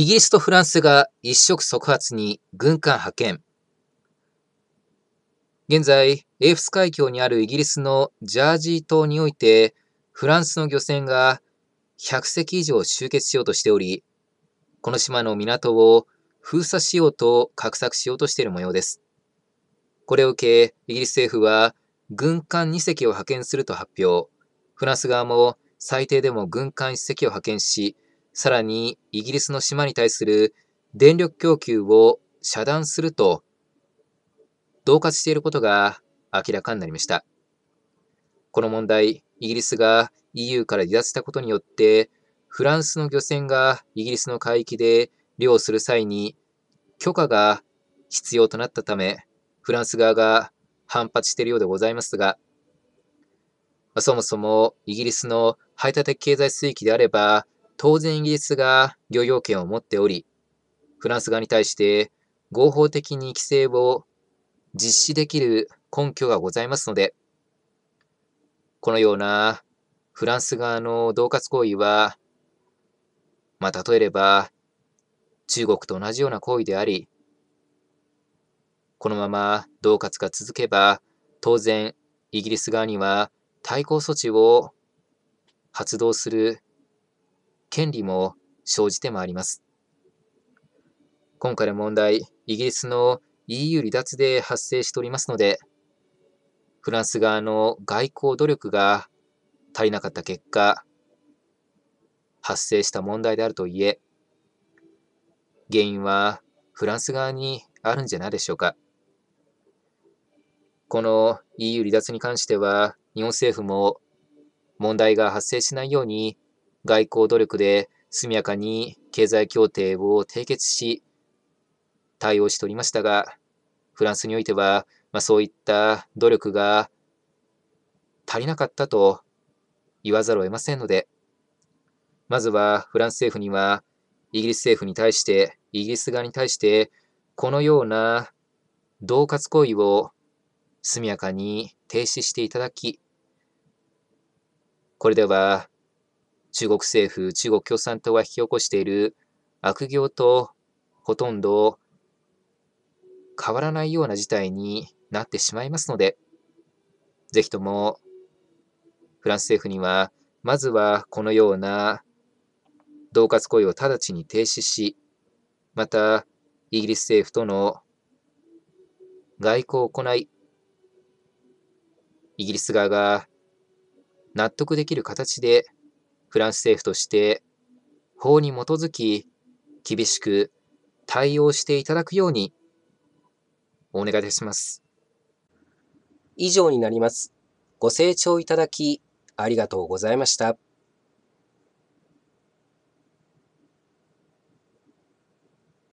イギリスとフランスが一触即発に軍艦派遣。現在、エーフス海峡にあるイギリスのジャージー島において、フランスの漁船が100隻以上集結しようとしており、この島の港を封鎖しようと画策しようとしている模様です。これを受け、イギリス政府は軍艦2隻を派遣すると発表、フランス側も最低でも軍艦1隻を派遣し、さらにイギリスの島に対する電力供給を遮断すると同化していることが明らかになりました。この問題、イギリスが EU から離脱したことによって、フランスの漁船がイギリスの海域で漁をする際に許可が必要となったため、フランス側が反発しているようでございますが、そもそもイギリスの排他的経済水域であれば、当然イギリスが漁業権を持っており、フランス側に対して合法的に規制を実施できる根拠がございますので、このようなフランス側の恫喝行為は、まあ、例えれば中国と同じような行為であり、このまま恫喝が続けば、当然イギリス側には対抗措置を発動する権利も生じてまいります。今回の問題、イギリスの EU 離脱で発生しておりますので、フランス側の外交努力が足りなかった結果、発生した問題であるといえ、原因はフランス側にあるんじゃないでしょうか。この EU 離脱に関しては、日本政府も問題が発生しないように外交努力で速やかに経済協定を締結し、対応しておりましたが、フランスにおいては、まあ、そういった努力が足りなかったと言わざるを得ませんので、まずはフランス政府には、イギリス政府に対して、イギリス側に対して、このような恫喝行為を速やかに停止していただき、これでは中国政府、中国共産党が引き起こしている悪行とほとんど変わらないような事態になってしまいますので、ぜひともフランス政府には、まずはこのような恫喝行為を直ちに停止し、また、イギリス政府との外交を行い、イギリス側が納得できる形でフランス政府として法に基づき厳しく対応していただくようにお願いいたします。以上になります。ご清聴いただきありがとうございました。